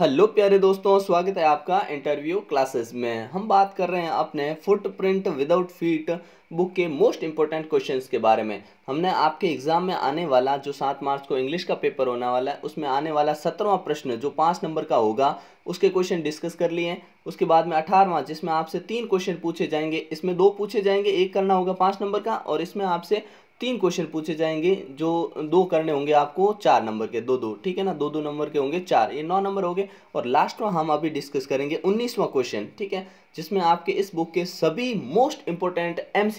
hello प्यारे दोस्तों स्वागत है आपका इंटरव्यू क्लासेस में हम बात कर रहे हैं अपने फुटप्रिंट विदाउट फीट बुक के मोस्ट इंपॉर्टेंट क्वेश्चंस के बारे में हमने आपके एग्ज़ाम में आने वाला जो सात मार्च को इंग्लिश का पेपर होने वाला है उसमें आने वाला सत्रहवा प्रश्न जो पाँच नंबर का होगा उसके क्वेश्चन डिस्कस कर लिए उसके बाद में अठारहवा जिसमें आपसे तीन क्वेश्चन पूछे जाएंगे इसमें दो पूछे जाएंगे एक करना होगा पाँच नंबर का और इसमें आपसे तीन क्वेश्चन पूछे जाएंगे जो दो करने होंगे आपको चार नंबर के दो दो ठीक है ना दो दो नंबर के होंगे चार ये नौ नंबर हो गए और लास्ट में हम अभी डिस्कस करेंगे उन्नीसवां क्वेश्चन ठीक है जिसमें आपके इस बुक के सभी मोस्ट इंपॉर्टेंट एम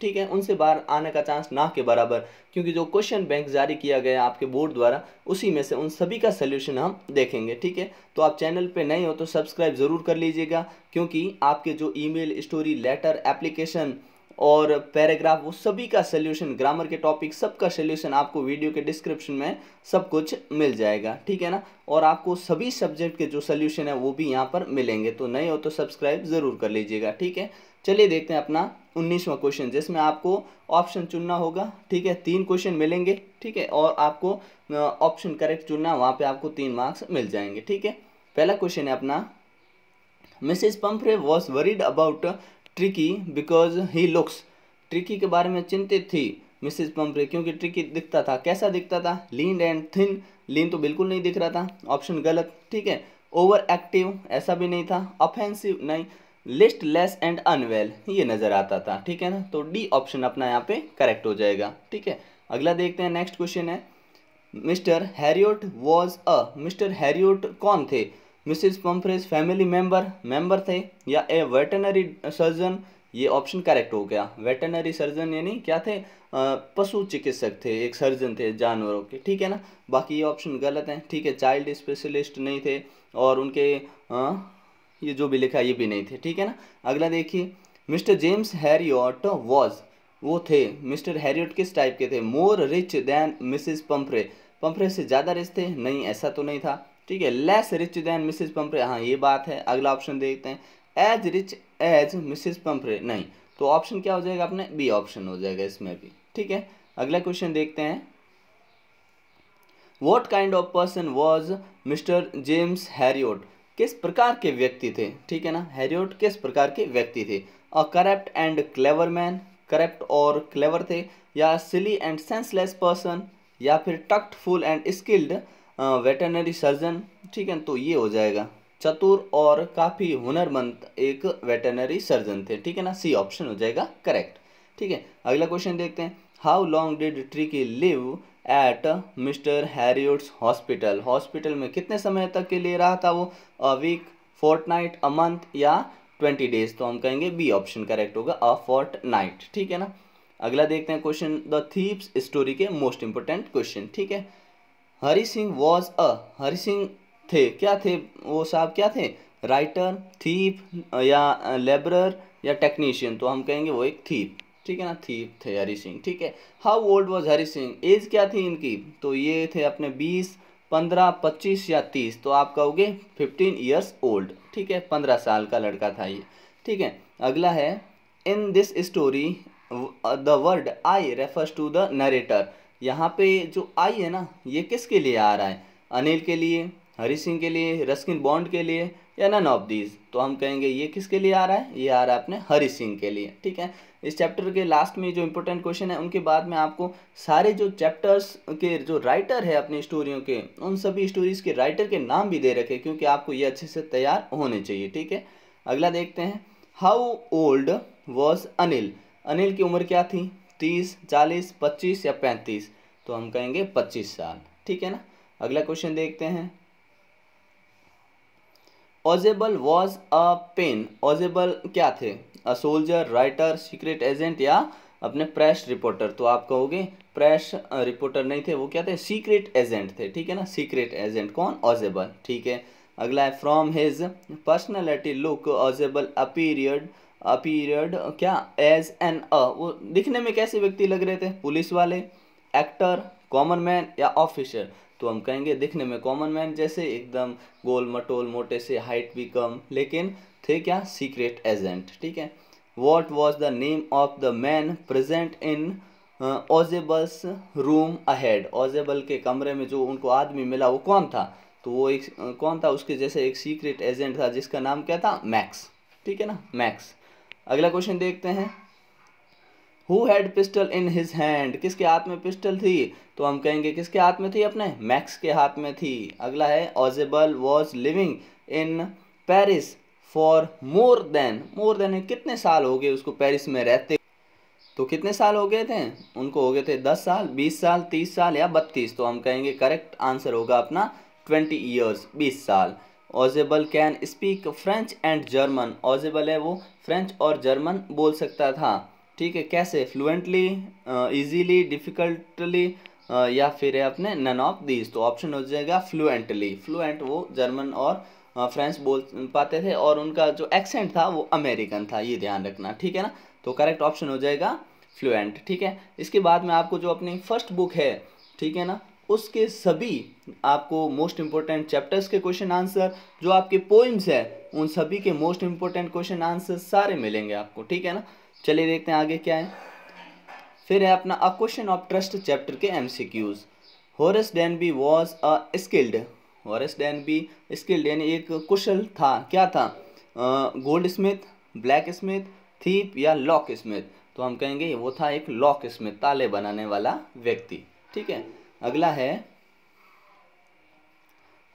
ठीक है उनसे बाहर आने का चांस ना के बराबर क्योंकि जो क्वेश्चन बैंक जारी किया गया आपके बोर्ड द्वारा उसी में से उन सभी का सोल्यूशन हम देखेंगे ठीक है तो आप चैनल पर नए हो तो सब्सक्राइब ज़रूर कर लीजिएगा क्योंकि आपके जो ई स्टोरी लेटर एप्लीकेशन और पैराग्राफ वो सभी का सोल्यूशन ग्रामर के टॉपिक सबका सोल्यूशन आपको वीडियो के डिस्क्रिप्शन में सब कुछ मिल जाएगा ठीक है ना और आपको सभी सब्जेक्ट के जो सोल्यूशन है वो भी यहाँ पर मिलेंगे तो नए हो तो सब्सक्राइब ज़रूर कर लीजिएगा ठीक है चलिए देखते हैं अपना उन्नीसवा क्वेश्चन जिसमें आपको ऑप्शन चुनना होगा ठीक है तीन क्वेश्चन मिलेंगे ठीक है और आपको ऑप्शन करेक्ट चुनना वहाँ पे आपको तीन मार्क्स मिल जाएंगे ठीक है पहला क्वेश्चन है अपना Mrs Pumphrey was worried about Tricki because he looks Tricki के बारे में चिंतित थी मिसिज पम्परे क्योंकि ट्रिकी दिखता था कैसा दिखता था लीन एंड थिन लीन तो बिल्कुल नहीं दिख रहा था ऑप्शन गलत ठीक है ओवर एक्टिव ऐसा भी नहीं था ऑफेंसिव नहीं लिस्ट लेस एंड अनवेल ये नज़र आता था ठीक है ना तो डी ऑप्शन अपना यहाँ पे करेक्ट हो जाएगा ठीक है अगला देखते हैं नेक्स्ट क्वेश्चन है Mr Herriot was a Mr Herriot कौन थे Mrs Pumphrey's family member member थे या ए वेटनरी सर्जन ये ऑप्शन करेक्ट हो गया वेटनरी सर्जन यानी क्या थे पशु चिकित्सक थे एक सर्जन थे जानवरों के ठीक है ना बाकी ये ऑप्शन गलत हैं ठीक है चाइल्ड स्पेशलिस्ट नहीं थे और उनके आ, ये जो भी लिखा ये भी नहीं थे ठीक है ना अगला देखिए मिस्टर जेम्स हैरियट वॉज वो थे मिस्टर हैरियट किस टाइप के थे more rich than Mrs Pumphrey Pumphrey से ज़्यादा रिच थे नहीं ऐसा तो नहीं था ठीक है less rich than Mrs Pumphrey हाँ ये बात है अगला ऑप्शन देखते हैं as rich as Mrs Pumphrey नहीं तो ऑप्शन क्या हो जाएगा अपने बी ऑप्शन हो जाएगा इसमें भी ठीक है अगला क्वेश्चन देखते हैं what kind of person was Mr James Herriot किस प्रकार के व्यक्ति थे ठीक है ना हैरियोट किस प्रकार के व्यक्ति थे a corrupt and clever man corrupt और क्लेवर थे या सिली एंड सेंसलेस पर्सन या फिर tactful and skilled veterinary surgeon ठीक है तो ये हो जाएगा चतुर और काफ़ी हुनरमंद एक वेटरनरी सर्जन थे ठीक है ना सी ऑप्शन हो जाएगा करेक्ट ठीक है अगला क्वेश्चन देखते हैं how long did Tricki live at Mr Herriot's hospital hospital में कितने समय तक के लिए रहा था वो a week fortnight a month या ट्वेंटी डेज तो हम कहेंगे बी ऑप्शन करेक्ट होगा अ फोर्ट नाइट ठीक है ना अगला देखते हैं क्वेश्चन द थीप्स स्टोरी के मोस्ट इंपॉर्टेंट क्वेश्चन ठीक है हरी सिंह वॉज अ हरी सिंह थे क्या थे वो साहब क्या थे राइटर थीप या लेबरर या टेक्नीशियन तो हम कहेंगे वो एक थीप ठीक है ना थीप थे हरी सिंह ठीक है how old was Hari Singh age क्या थी इनकी तो ये थे अपने बीस पंद्रह पच्चीस या तीस तो आप कहोगे फिफ्टीन ईयर्स ओल्ड ठीक है पंद्रह साल का लड़का था ये ठीक है अगला है in this story the word I refers to the narrator यहाँ पे जो आई है ना ये किसके लिए आ रहा है अनिल के लिए हरी सिंह के लिए रस्किन बॉन्ड के लिए या नन ऑफ दीज तो हम कहेंगे ये किसके लिए आ रहा है ये आ रहा है अपने हरी सिंह के लिए ठीक है इस चैप्टर के लास्ट में जो इम्पोर्टेंट क्वेश्चन है उनके बाद में आपको सारे जो चैप्टर्स के जो राइटर है अपनी स्टोरियों के उन सभी स्टोरीज़ के राइटर के नाम भी दे रखे क्योंकि आपको ये अच्छे से तैयार होने चाहिए ठीक है अगला देखते हैं how old was Anil Anil की उम्र क्या थी तीस चालीस पच्चीस या पैंतीस तो हम कहेंगे पच्चीस साल ठीक है ना अगला क्वेश्चन देखते हैं ओजेबल वॉज अ पेन ओजेबल क्या थे a soldier writer secret agent या अपने प्रेस रिपोर्टर तो आप कहोगे प्रेस रिपोर्टर नहीं थे वो क्या थे सीक्रेट एजेंट थे ठीक है ना सीक्रेट एजेंट कौन ओजेबल ठीक है अगला है from his personality look Ausable appeared period क्या एज एन अ वो दिखने में कैसे व्यक्ति लग रहे थे पुलिस वाले एक्टर कॉमन मैन या ऑफिसर तो हम कहेंगे दिखने में कॉमन मैन जैसे एकदम गोल मटोल मोटे से हाइट भी कम लेकिन थे क्या सीक्रेट एजेंट ठीक है what was the name of the man present in Ausable's room ahead Ausable के कमरे में जो उनको आदमी मिला वो कौन था तो वो एक कौन था उसके जैसे एक सीक्रेट एजेंट था जिसका नाम क्या था मैक्स ठीक है ना मैक्स अगला क्वेश्चन देखते हैं who had pistol in his hand किसके हाथ में पिस्टल थी तो हम कहेंगे किसके हाथ में थी अपने मैक्स के हाथ में थी अगला है Ausable was living in Paris for more than more than कितने साल हो गए उसको पेरिस में रहते तो कितने साल हो गए थे उनको हो गए थे दस साल बीस साल तीस साल या बत्तीस तो हम कहेंगे करेक्ट आंसर होगा अपना ट्वेंटी ईयर्स बीस साल Ausable can speak French and German Ausable है वो फ्रेंच और जर्मन बोल सकता था ठीक है कैसे फ्लुएंटली ईजीली डिफ़िकल्टली या फिर है अपने नन ऑफ दीज तो ऑप्शन हो जाएगा फ्लुएंटली फ्लुएंट वो जर्मन और फ्रेंच बोल पाते थे और उनका जो एक्सेंट था वो अमेरिकन था ये ध्यान रखना ठीक है ना तो करेक्ट ऑप्शन हो जाएगा फ्लुएंट ठीक है इसके बाद में आपको जो अपनी फर्स्ट बुक है ठीक है ना उसके सभी आपको मोस्ट इम्पोर्टेंट चैप्टर्स के क्वेश्चन आंसर जो आपके पोइम्स है उन सभी के मोस्ट इम्पोर्टेंट क्वेश्चन आंसर सारे मिलेंगे आपको ठीक है ना चलिए देखते हैं आगे क्या है फिर है अपना a question of trust chapter के M C Qs Horace Danby was a skilled Danby skilled यानी एक कुशल था क्या था goldsmith blacksmith thief या लॉक स्मिथ तो हम कहेंगे वो था एक लॉक स्मिथ ताले बनाने वाला व्यक्ति ठीक है अगला है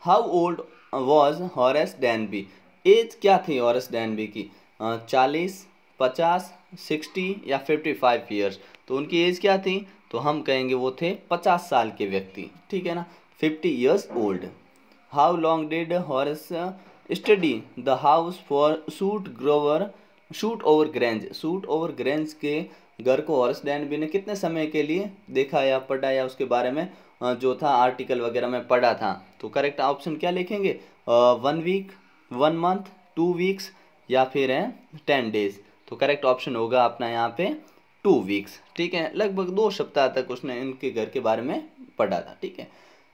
how old was Horace Danby age क्या थी हॉरस डैनबी की चालीस पचास सिक्सटी या फिफ्टी फाइव ईयर्स तो उनकी एज क्या थी तो हम कहेंगे वो थे पचास साल के व्यक्ति ठीक है ना fifty years old how long did Horace study the house for Shotover Shotover Grange Shotover Grange के घर को हॉर्स डैनबी ने कितने समय के लिए देखा या पढ़ा या उसके बारे में जो था आर्टिकल वगैरह में पढ़ा था तो करेक्ट ऑप्शन क्या लिखेंगे one week one month two weeks या फिर है टेन डेज तो करेक्ट ऑप्शन होगा अपना यहाँ पे टू वीक्स ठीक है लगभग दो सप्ताह तक उसने इनके घर के बारे में पढ़ा था ठीक है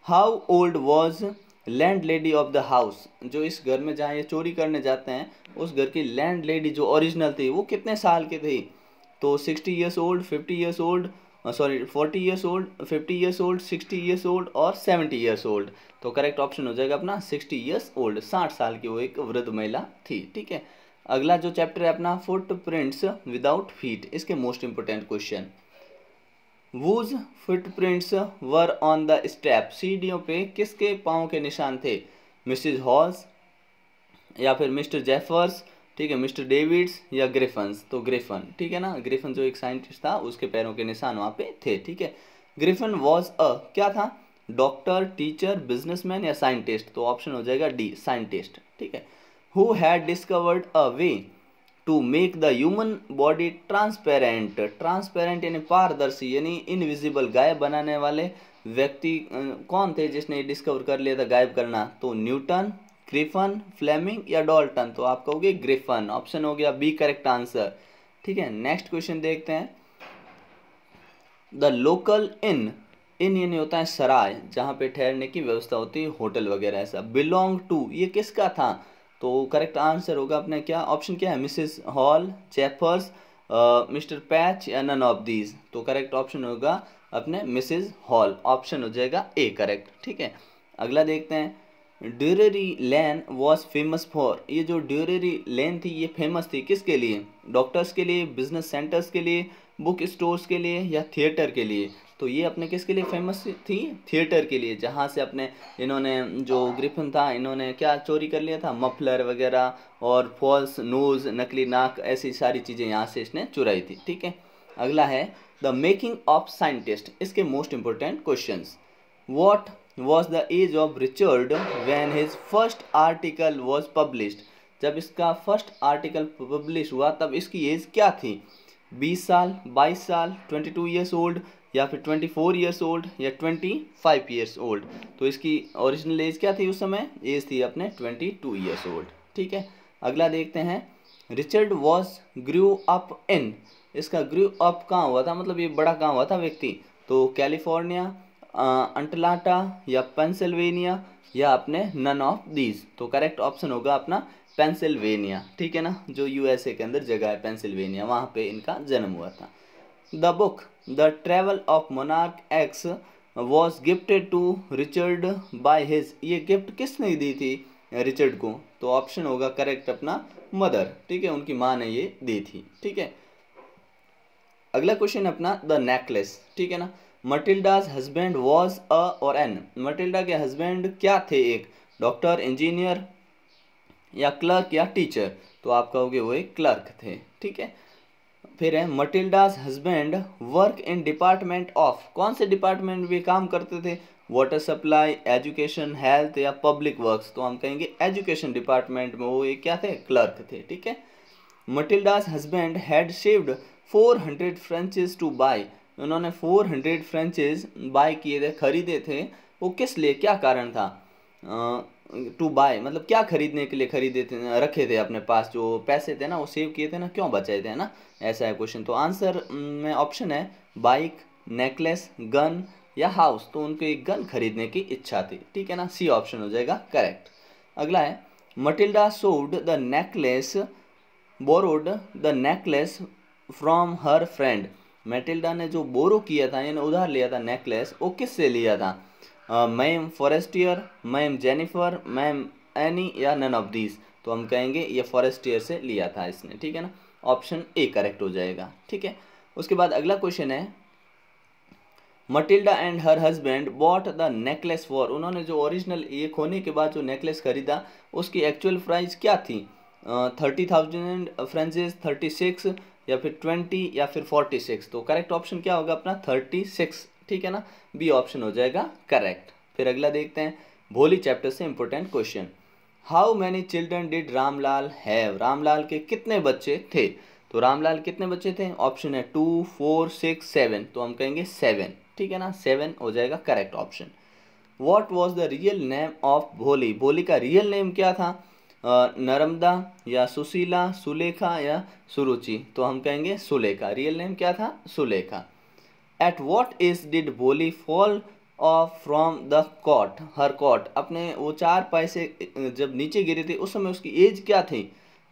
how old was landlady of the house जो इस घर में जहाँ ये चोरी करने जाते हैं उस घर की लैंड लेडी जो ओरिजिनल थी वो कितने साल की थी तो sixty years old fifty years old sorry forty years old fifty years old sixty years old और सेवेंटी ईयर्स ओल्ड तो करेक्ट ऑप्शन हो जाएगा अपना सिक्सटी ईयर्स ओल्ड साठ साल की वो एक वृद्ध महिला थी ठीक है अगला जो चैप्टर है अपना फुट प्रिंट्स विदाउट फीट इसके most important question whose footprints were on the step सीढ़ियों पे किसके पाँव के निशान थे मिसिज हॉल्स या फिर मिस्टर जेफर्स ठीक है मिस्टर डेविड्स या ग्रेफन्स तो ग्रेफन ठीक है ना ग्रेफन जो एक साइंटिस्ट था उसके पैरों के निशान वहाँ पे थे ठीक है ग्रेफन वॉज अ क्या था डॉक्टर टीचर बिजनेसमैन या साइंटिस्ट तो ऑप्शन हो जाएगा डी साइंटिस्ट ठीक है who had discovered a way to make the human body transparent transparent यानी पारदर्शी यानी इनविजिबल गायब बनाने वाले व्यक्ति कौन थे जिसने डिस्कवर कर लिया था गायब करना तो न्यूटन ग्रिफन फ्लेमिंग या डॉल्टन तो आप कहोगे ग्रिफन ऑप्शन हो गया बी करेक्ट आंसर ठीक है नेक्स्ट क्वेश्चन देखते हैं द लोकल इन इन ये नहीं होता है सराय जहाँ पे ठहरने की व्यवस्था होती है होटल वगैरह ऐसा बिलोंग टू ये किसका था तो करेक्ट आंसर होगा अपने क्या ऑप्शन क्या है Mrs Hall Chaffers Mr Patch या नन ऑफ दीज तो करेक्ट ऑप्शन होगा अपने मिसेस हॉल ऑप्शन हो जाएगा ए करेक्ट ठीक है अगला देखते हैं Drury Lane was famous for ये जो ड्यूरेरी लैन थी ये फेमस थी किसके लिए डॉक्टर्स के लिए बिजनेस सेंटर्स के लिए बुक स्टोर्स के लिए या थिएटर के लिए तो ये अपने किसके लिए फेमस थी थिएटर के लिए जहाँ से अपने इन्होंने जो ग्रिफिन था इन्होंने क्या चोरी कर लिया था मफलर वगैरह और फॉल्स नोज नकली नाक ऐसी सारी चीज़ें यहाँ से इसने चुराई थी ठीक है अगला है द मेकिंग ऑफ साइंटिस्ट इसके most important question what was the age of Richard when his first article was publish जब इसका फर्स्ट आर्टिकल पब्लिश हुआ तब इसकी एज क्या थी 20 साल 22 साल 22 ईयर्स ओल्ड या फिर 24 ईयर्स ओल्ड या 25 ईयर्स ओल्ड तो इसकी ओरिजिनल एज क्या थी उस समय एज थी अपने 22 ईयर्स ओल्ड ठीक है अगला देखते हैं Richard was grew up in इसका ग्रू अप कहाँ हुआ था मतलब ये बड़ा कहाँ हुआ था व्यक्ति तो कैलिफोर्निया अंटलाटा या पेंसिल्वेनिया या आपने नन ऑफ दीज तो करेक्ट ऑप्शन होगा अपना पेंसिल्वेनिया ठीक है ना जो यूएसए के अंदर जगह है पेंसिल्वेनिया वहाँ पे इनका जन्म हुआ था the book the travel of monarch X was gifted to Richard by his ये गिफ्ट किसने दी थी रिचर्ड को तो ऑप्शन होगा करेक्ट अपना मदर ठीक है उनकी माँ ने ये दी थी ठीक है अगला क्वेश्चन अपना द नेकलेस ठीक है ना मटिल्डाज हस्बैंड वॉज अ और एन मटिल्डा के हस्बैंड क्या थे एक डॉक्टर इंजीनियर या क्लर्क या टीचर तो आप कहोगे वो एक क्लर्क थे ठीक है फिर है Matilda's husband work in department of कौन से डिपार्टमेंट में काम करते थे वाटर सप्लाई एजुकेशन हेल्थ या पब्लिक वर्क्स तो हम कहेंगे एजुकेशन डिपार्टमेंट में वो ये क्या थे क्लर्क थे ठीक है Matilda's husband had saved hundred francs to buy उन्होंने 400 फ्रेंचेज बाय किए थे खरीदे थे वो किस लिए क्या कारण था टू बाय मतलब क्या खरीदने के लिए खरीदे थे रखे थे अपने पास जो पैसे थे ना वो सेव किए थे ना क्यों बचाए थे ना ऐसा है क्वेश्चन तो आंसर में ऑप्शन है बाइक नेकलेस गन या हाउस तो उनको एक गन खरीदने की इच्छा थी ठीक है ना सी ऑप्शन हो जाएगा करेक्ट अगला है Matilda sold the necklace borrowed the necklace from her friend Matilda ने जो बोरो किया था यानी उधार लिया था नेकलेस वो किससे लिया था ma'am Forestier ma'am Jennifer ma'am Annie या नन ऑफ दीज तो हम कहेंगे ये फॉरेस्टियर से लिया था इसने ठीक है ना ऑप्शन ए करेक्ट हो जाएगा ठीक है उसके बाद अगला क्वेश्चन है Matilda and her husband bought the necklace for उन्होंने जो ओरिजिनल ये खोने के बाद जो नेकलेस खरीदा उसकी एक्चुअल प्राइस क्या थी thirty thousand francs thirty six या फिर ट्वेंटी या फिर फोर्टी सिक्स तो करेक्ट ऑप्शन क्या होगा अपना थर्टी सिक्स ठीक है ना बी ऑप्शन हो जाएगा करेक्ट फिर अगला देखते हैं भोली चैप्टर से important question how many children did Ramlal have Ramlal के कितने बच्चे थे तो रामलाल कितने बच्चे थे ऑप्शन है टू फोर सिक्स सेवन तो हम कहेंगे सेवन ठीक है ना सेवन हो जाएगा correct option what was the real name of Bholi Bholi का रियल नेम क्या था नर्मदा या सुशीला सुलेखा या सुरुचि तो हम कहेंगे सुलेखा रियल नेम क्या था Sulekha at what age did Bholi fall off from the cot her cot अपने वो चार पैसे जब नीचे गिरे थे उस समय उसकी एज क्या थी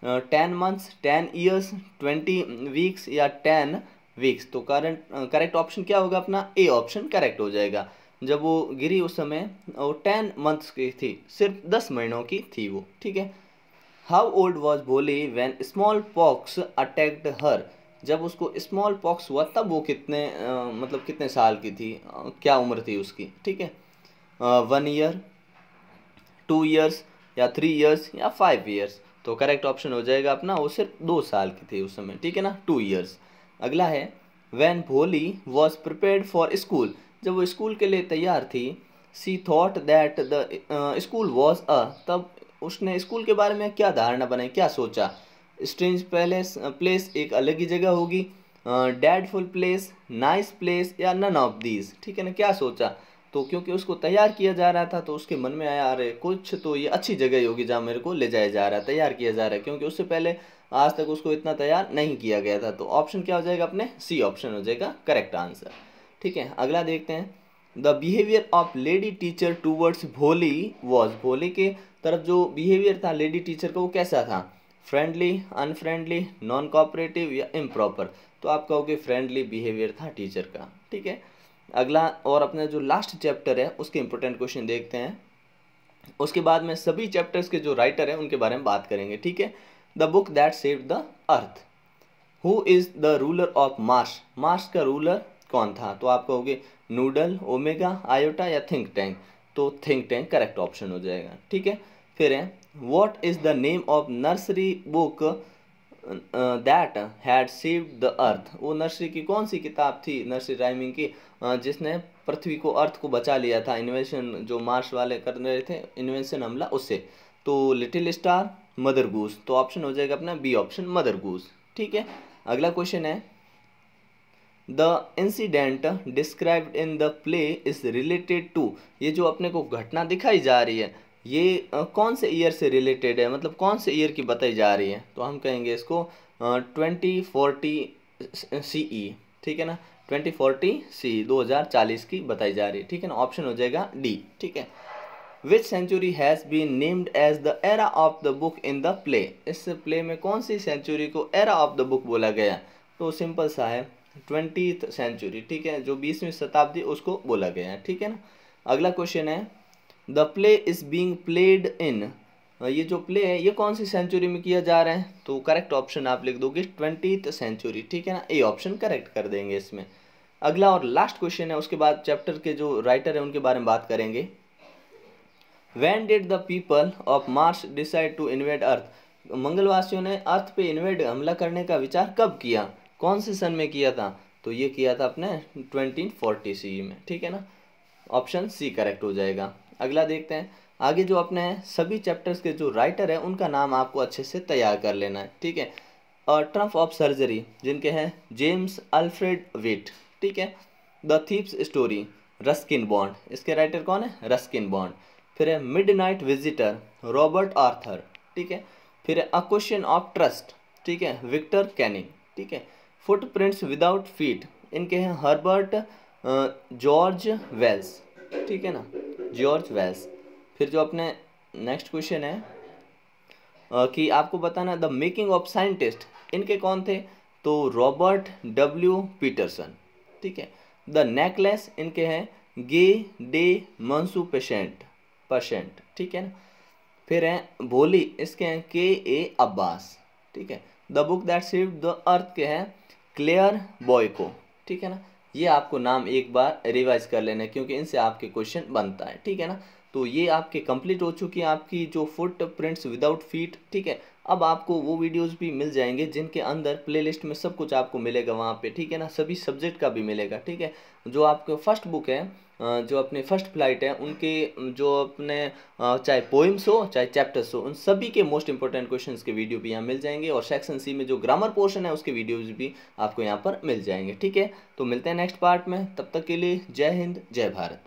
ten months ten years twenty weeks या टेन वीक्स तो करंट करेक्ट ऑप्शन क्या होगा अपना ए ऑप्शन करेक्ट हो जाएगा जब वो गिरी उस समय वो टेन मंथ्स की थी सिर्फ दस महीनों की थी वो ठीक है how old was Bholi when smallpox attacked her जब उसको स्मॉल पॉक्स हुआ तब वो कितने आ, मतलब कितने साल की थी आ, क्या उम्र थी उसकी ठीक है वन ईयर टू ईयर्स या थ्री ईयर्स या फाइव ईयर्स तो करेक्ट ऑप्शन हो जाएगा अपना वो सिर्फ दो साल की थी उस समय ठीक है ना टू ईयर्स अगला है वैन भोली वॉज प्रिपेयर फॉर स्कूल जब वो स्कूल के लिए तैयार थी she thought that the school was a तब उसने स्कूल के बारे में क्या धारणा बनाई क्या सोचा स्ट्रेंज पैलेस प्लेस एक अलग ही जगह होगी डैडफुल प्लेस नाइस प्लेस या नन ऑफ दीज ठीक है ना क्या सोचा तो क्योंकि उसको तैयार किया जा रहा था तो उसके मन में आया अरे कुछ तो ये अच्छी जगह ही होगी जहाँ मेरे को ले जाया जा रहा है तैयार किया जा रहा है क्योंकि उससे पहले आज तक उसको इतना तैयार नहीं किया गया था तो ऑप्शन क्या हो जाएगा अपने सी ऑप्शन हो जाएगा करेक्ट आंसर ठीक है अगला देखते हैं the behaviour of lady teacher towards Bholi was Bholi के तरफ जो बिहेवियर था लेडी टीचर का वो कैसा था फ्रेंडली अनफ्रेंडली नॉन कॉपरेटिव या इम्प्रॉपर तो आप कहोगे फ्रेंडली बिहेवियर था टीचर का ठीक है अगला और अपना जो लास्ट चैप्टर है उसके इंपॉर्टेंट क्वेश्चन देखते हैं उसके बाद में सभी चैप्टर्स के जो राइटर हैं उनके बारे में बात करेंगे ठीक है the book that save the earth who is the ruler of Mars Mars का रूलर कौन था तो आप कहोगे नूडल ओमेगा आयोटा या थिंक टैंक तो थिंक टैंक करेक्ट ऑप्शन हो जाएगा ठीक है फिर है what is the name of nursery book that had save the earth वो नर्सरी की कौन सी किताब थी नर्सरी राइमिंग की uh, जिसने पृथ्वी को अर्थ को बचा लिया था इन्वेंशन जो मार्स वाले कर रहे थे इन्वेंशन हमला उससे तो लिटिल स्टार मदर गूस तो ऑप्शन हो जाएगा अपना बी ऑप्शन मदर गूस ठीक है अगला क्वेश्चन है the incident described in the play is related to ये जो अपने को घटना दिखाई जा रही है ये कौन से ईयर से रिलेटेड है मतलब कौन से ईयर की बताई जा रही है तो हम कहेंगे इसको ट्वेंटी फोर्टी सी ई ठीक है ना ट्वेंटी फोर्टी सी दो हज़ार चालीस की बताई जा रही है ठीक है ना ऑप्शन हो जाएगा डी ठीक है which century has been named as the era of the book in the play इस प्ले में कौन सी सेंचुरी को एरा ऑफ द बुक बोला गया तो सिंपल सा है ट्वेंटी सेंचुरी ठीक है जो बीसवीं शताब्दी उसको बोला गया है ठीक है ना अगला क्वेश्चन है the play is being played in ये जो प्ले है ये कौन सी सेंचुरी में किया जा रहा है तो करेक्ट ऑप्शन आप लिख दोगे ट्वेंटी सेंचुरी ठीक है ना ए ऑप्शन करेक्ट कर देंगे इसमें अगला और लास्ट क्वेश्चन है उसके बाद चैप्टर के जो राइटर है उनके बारे में बात करेंगे when did the people of Mars decide to invade earth मंगलवासियों ने अर्थ पे इन्वेट हमला करने का विचार कब किया कौन से सन में किया था तो ये किया था अपने ट्वेंटीन फोर्टी सी में ठीक है ना ऑप्शन सी करेक्ट हो जाएगा अगला देखते हैं आगे जो अपने सभी चैप्टर्स के जो राइटर हैं उनका नाम आपको अच्छे से तैयार कर लेना है ठीक है और ट्रम्प ऑफ सर्जरी जिनके हैं जेम्स अल्फ्रेड विट ठीक है the thief's story Ruskin Bond इसके राइटर कौन है रस्किन बॉन्ड फिर है midnight visitor Robert Arthur ठीक है फिर है अ क्वेश्चन ऑफ ट्रस्ट ठीक है विक्टर कैनिंग ठीक है फुटप्रिंट्स विदाउट फीट इनके हैं हर्बर्ट जॉर्ज वेल्स ठीक है ना जॉर्ज वेल्स फिर जो अपने नेक्स्ट क्वेश्चन है कि आपको बताना द मेकिंग ऑफ साइंटिस्ट इनके कौन थे तो रॉबर्ट डब्ल्यू पीटरसन ठीक है द नेकलेस इनके हैं गे डे मंसू पेशेंट पेशेंट ठीक है ना फिर हैं भोली इसके हैं के ए अब्बास ठीक है द बुक दैट सिर्फ द अर्थ के हैं क्लेयर बॉय को ठीक है ना ये आपको नाम एक बार रिवाइज कर लेना है क्योंकि इनसे आपके क्वेश्चन बनता है ठीक है ना तो ये आपके कंप्लीट हो चुकी है आपकी जो फुट प्रिंट्स विदाउट फीट ठीक है अब आपको वो वीडियोस भी मिल जाएंगे जिनके अंदर प्लेलिस्ट में सब कुछ आपको मिलेगा वहाँ पे ठीक है ना सभी सब्जेक्ट का भी मिलेगा ठीक है जो आपके फर्स्ट बुक है जो अपने फर्स्ट फ्लाइट है उनके जो अपने चाहे पोइम्स हो चाहे चैप्टर्स हो उन सभी के मोस्ट इंपॉर्टेंट क्वेश्चंस के वीडियो भी यहाँ मिल जाएंगे और सेक्शन सी में जो ग्रामर पोर्शन है उसके वीडियोज भी आपको यहाँ पर मिल जाएंगे ठीक है तो मिलते हैं नेक्स्ट पार्ट में तब तक के लिए जय हिंद जय भारत